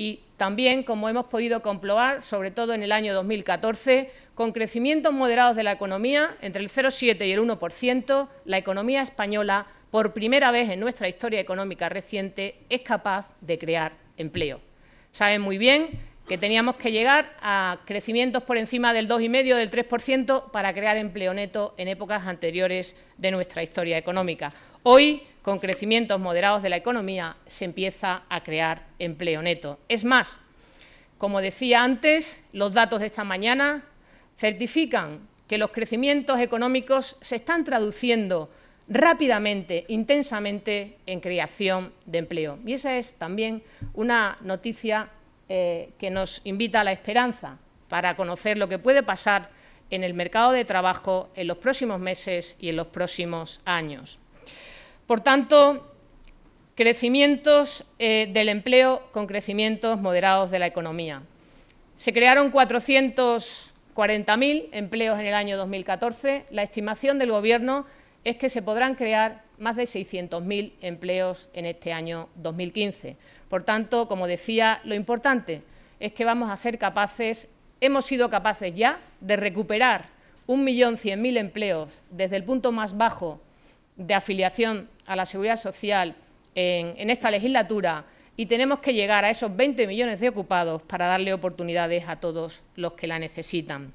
y también, como hemos podido comprobar, sobre todo en el año 2014, con crecimientos moderados de la economía, entre el 0,7 y el 1%, la economía española, por primera vez en nuestra historia económica reciente, es capaz de crear empleo. Saben muy bien que teníamos que llegar a crecimientos por encima del 2,5, del 3% para crear empleo neto en épocas anteriores de nuestra historia económica. Hoy, con crecimientos moderados de la economía, se empieza a crear empleo neto. Es más, como decía antes, los datos de esta mañana certifican que los crecimientos económicos se están traduciendo rápidamente, intensamente, en creación de empleo. Y esa es también una noticia eh, que nos invita a la esperanza para conocer lo que puede pasar en el mercado de trabajo en los próximos meses y en los próximos años. Por tanto, crecimientos eh, del empleo con crecimientos moderados de la economía. Se crearon 440.000 empleos en el año 2014. La estimación del Gobierno es que se podrán crear más de 600.000 empleos en este año 2015. Por tanto, como decía, lo importante es que vamos a ser capaces, hemos sido capaces ya de recuperar 1.100.000 empleos desde el punto más bajo de afiliación a la seguridad social en, esta legislatura y tenemos que llegar a esos 20 millones de ocupados para darle oportunidades a todos los que la necesitan.